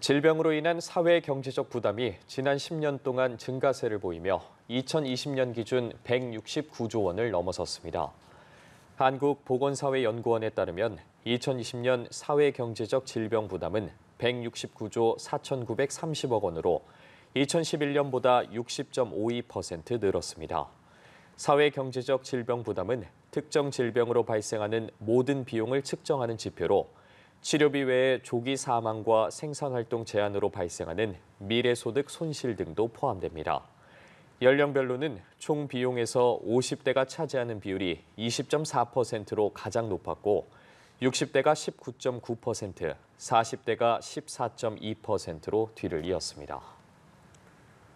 질병으로 인한 사회 경제적 부담이 지난 10년 동안 증가세를 보이며 2020년 기준 169조 원을 넘어섰습니다. 한국보건사회연구원에 따르면 2020년 사회 경제적 질병 부담은 169조 4,930억 원으로 2011년보다 60.52% 늘었습니다. 사회 경제적 질병 부담은 특정 질병으로 발생하는 모든 비용을 측정하는 지표로 치료비 외에 조기 사망과 생산활동 제한으로 발생하는 미래소득 손실 등도 포함됩니다. 연령별로는 총 비용에서 50대가 차지하는 비율이 20.4%로 가장 높았고 60대가 19.9%, 40대가 14.2%로 뒤를 이었습니다.